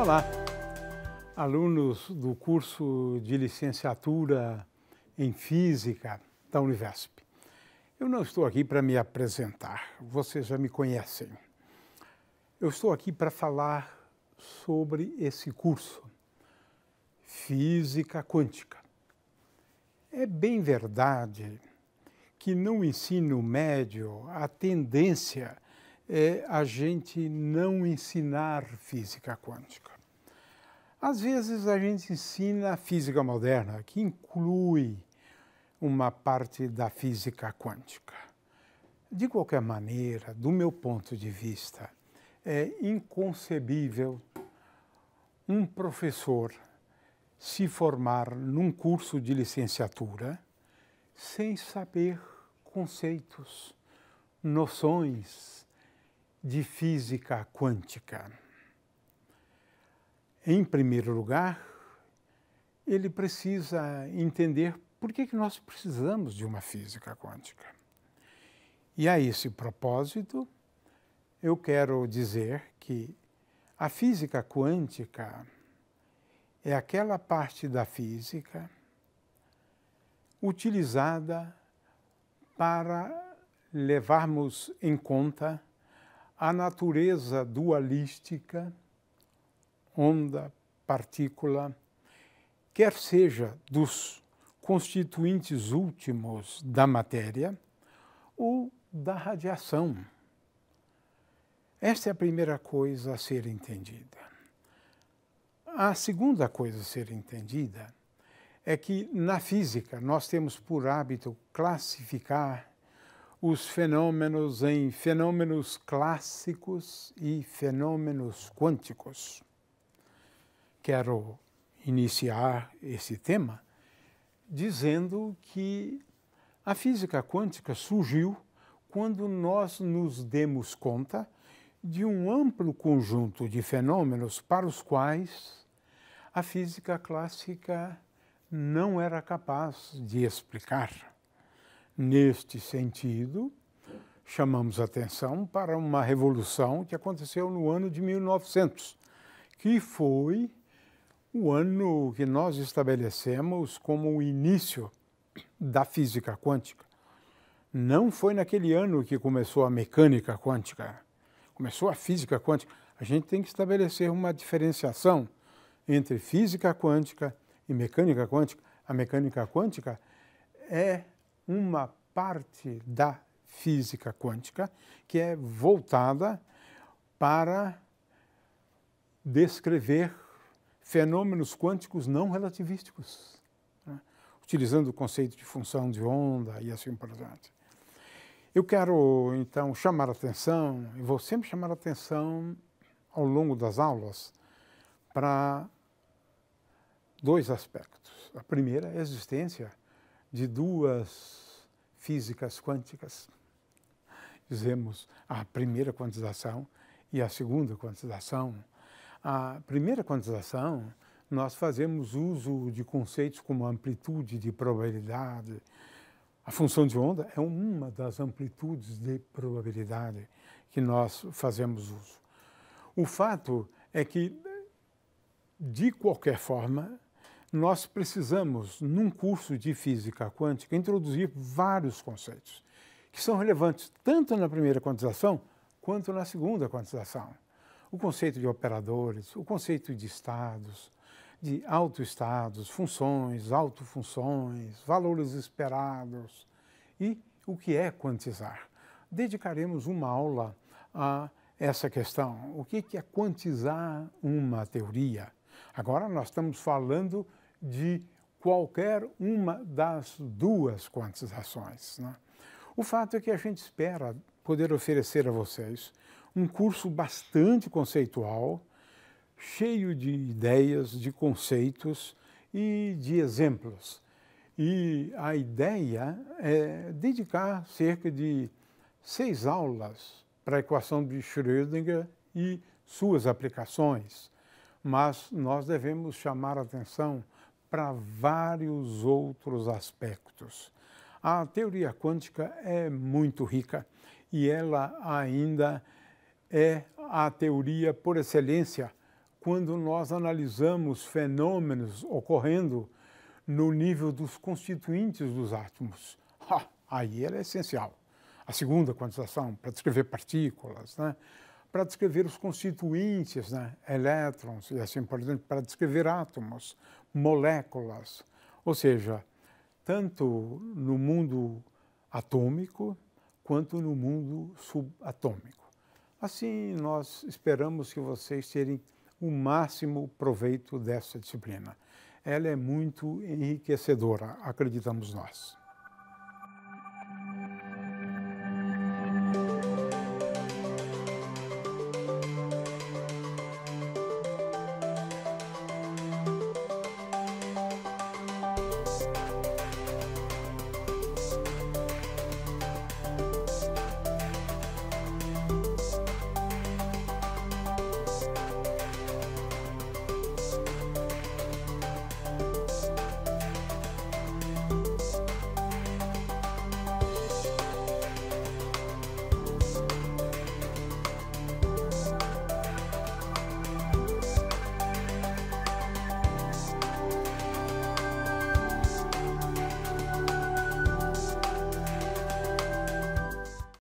Olá, alunos do curso de licenciatura em Física da Univesp. Eu não estou aqui para me apresentar, vocês já me conhecem. Eu estou aqui para falar sobre esse curso, Física Quântica. É bem verdade que no ensino médio a tendência é a gente não ensinar física quântica. Às vezes a gente ensina a física moderna, que inclui uma parte da física quântica. De qualquer maneira, do meu ponto de vista, é inconcebível um professor se formar num curso de licenciatura sem saber conceitos, noções de física quântica em primeiro lugar, ele precisa entender por que, que nós precisamos de uma física quântica. E a esse propósito, eu quero dizer que a física quântica é aquela parte da física utilizada para levarmos em conta a natureza dualística onda, partícula, quer seja dos constituintes últimos da matéria ou da radiação. Esta é a primeira coisa a ser entendida. A segunda coisa a ser entendida é que na física nós temos por hábito classificar os fenômenos em fenômenos clássicos e fenômenos quânticos quero iniciar esse tema dizendo que a física quântica surgiu quando nós nos demos conta de um amplo conjunto de fenômenos para os quais a física clássica não era capaz de explicar. Neste sentido, chamamos atenção para uma revolução que aconteceu no ano de 1900, que foi o ano que nós estabelecemos como o início da física quântica. Não foi naquele ano que começou a mecânica quântica, começou a física quântica. A gente tem que estabelecer uma diferenciação entre física quântica e mecânica quântica. A mecânica quântica é uma parte da física quântica que é voltada para descrever fenômenos quânticos não relativísticos, né? utilizando o conceito de função de onda e assim por diante. Eu quero, então, chamar a atenção, e vou sempre chamar a atenção ao longo das aulas, para dois aspectos. A primeira é a existência de duas físicas quânticas. Dizemos a primeira quantização e a segunda quantização, a primeira quantização, nós fazemos uso de conceitos como amplitude de probabilidade. A função de onda é uma das amplitudes de probabilidade que nós fazemos uso. O fato é que, de qualquer forma, nós precisamos, num curso de física quântica, introduzir vários conceitos que são relevantes tanto na primeira quantização quanto na segunda quantização o conceito de operadores, o conceito de estados, de autoestados, funções, autofunções, valores esperados e o que é quantizar. Dedicaremos uma aula a essa questão. O que é quantizar uma teoria? Agora nós estamos falando de qualquer uma das duas quantizações. Né? O fato é que a gente espera poder oferecer a vocês um curso bastante conceitual, cheio de ideias, de conceitos e de exemplos. E a ideia é dedicar cerca de seis aulas para a equação de Schrödinger e suas aplicações, mas nós devemos chamar atenção para vários outros aspectos. A teoria quântica é muito rica e ela ainda é a teoria por excelência quando nós analisamos fenômenos ocorrendo no nível dos constituintes dos átomos. Ha, aí ela é essencial. A segunda quantização, para descrever partículas, né? para descrever os constituintes, né? elétrons e assim por diante, para descrever átomos, moléculas. Ou seja, tanto no mundo atômico quanto no mundo subatômico. Assim, nós esperamos que vocês tirem o máximo proveito dessa disciplina. Ela é muito enriquecedora, acreditamos nós.